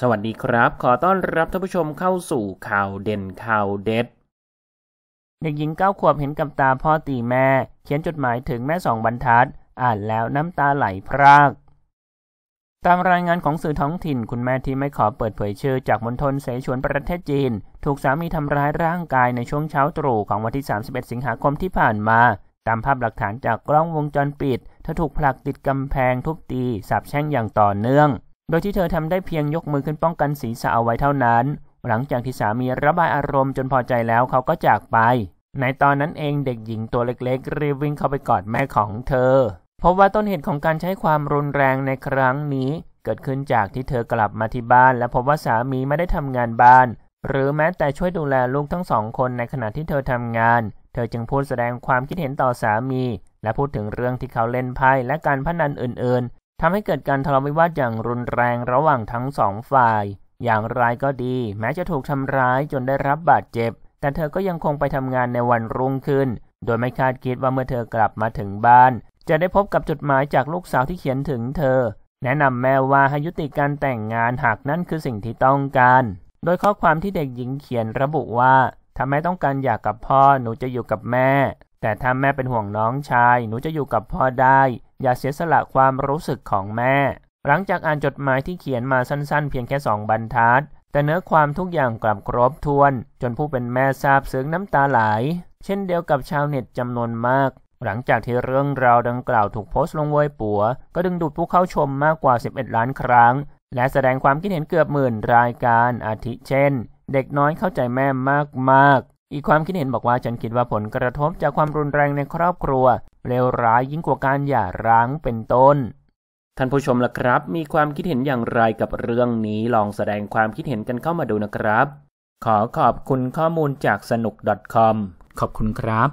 สวัสดีครับ ขอต้อนรับท่านผู้ชมเข้าสู่ข่าวเด่นข่าวเด็ด เด็กหญิงเก้าขวบเห็นกับตาพ่อตีแม่ เขียนจดหมายถึงแม่สองบรรทัด อ่านแล้วน้ำตาไหลพราก ตามรายงานของสื่อท้องถิ่น คุณแม่ที่ไม่ขอเปิดเผยชื่อจากมณฑลเสฉวนประเทศจีน ถูกสามีทำร้ายร่างกายในช่วงเช้าตรู่ของวันที่ 31 สิงหาคมที่ผ่านมา ตามภาพหลักฐานจากกล้องวงจรปิด เธอถูกผลักติดกำแพงทุบตี สาบแช่งอย่างต่อเนื่องโดยที่เธอทำได้เพียงยกมือขึ้นป้องกันศีรษะเอาไว้เท่านั้น หลังจากที่สามีระบายอารมณ์จนพอใจแล้วเขาก็จากไป ในตอนนั้นเองเด็กหญิงตัวเล็กๆ รีวิ่งเข้าไปกอดแม่ของเธอเพราะว่าต้นเหตุของการใช้ความรุนแรงในครั้งนี้ เกิดขึ้นจากที่เธอกลับมาที่บ้านและพบว่าสามีไม่ได้ทำงานบ้าน หรือแม้แต่ช่วยดูแลลูกทั้งสองคนในขณะที่เธอทำงาน เธอจึงพูดแสดงความคิดเห็นต่อสามี และพูดถึงเรื่องที่เขาเล่นไพ่และการพนันอื่นทำให้เกิดการทะเลาะวิวาทอย่างรุนแรงระหว่างทั้งสองฝ่าย อย่างไรก็ดี แม้จะถูกทำร้ายจนได้รับบาดเจ็บ แต่เธอก็ยังคงไปทำงานในวันรุ่งขึ้น โดยไม่คาดคิดว่าเมื่อเธอกลับมาถึงบ้าน จะได้พบกับจดหมายจากลูกสาวที่เขียนถึงเธอ แนะนำแม่ว่าให้ยุติการแต่งงานหากนั่นคือสิ่งที่ต้องการ โดยข้อความที่เด็กหญิงเขียนระบุว่าถ้าแม่ต้องการอยากกับพ่อ หนูจะอยู่กับแม่แต่ถ้าแม่เป็นห่วงน้องชาย หนูจะอยู่กับพ่อได้ อย่าเสียสละความรู้สึกของแม่ หลังจากอ่านจดหมายที่เขียนมาสั้นๆเพียงแค่สองบรรทัด แต่เนื้อความทุกอย่างกลับครบถ้วน จนผู้เป็นแม่ซาบซึ้งน้ำตาไหลเช่นเดียวกับชาวเน็ตจำนวนมาก หลังจากที่เรื่องราวดังกล่าวถูกโพสต์ลงเว็บปัว ก็ดึงดูดผู้เข้าชมมากกว่า 11 ล้านครั้ง และแสดงความคิดเห็นเกือบหมื่นรายการอาทิเช่น เด็กน้อยเข้าใจแม่มากๆอีกความคิดเห็นบอกว่าฉันคิดว่าผลกระทบจากความรุนแรงในครอบครัวเลวร้ายยิ่งกว่าการหย่าร้างเป็นต้นท่านผู้ชมล่ะครับ มีความคิดเห็นอย่างไรกับเรื่องนี้ลองแสดงความคิดเห็นกันเข้ามาดูนะครับขอขอบคุณข้อมูลจากสนุก .com ขอบคุณครับ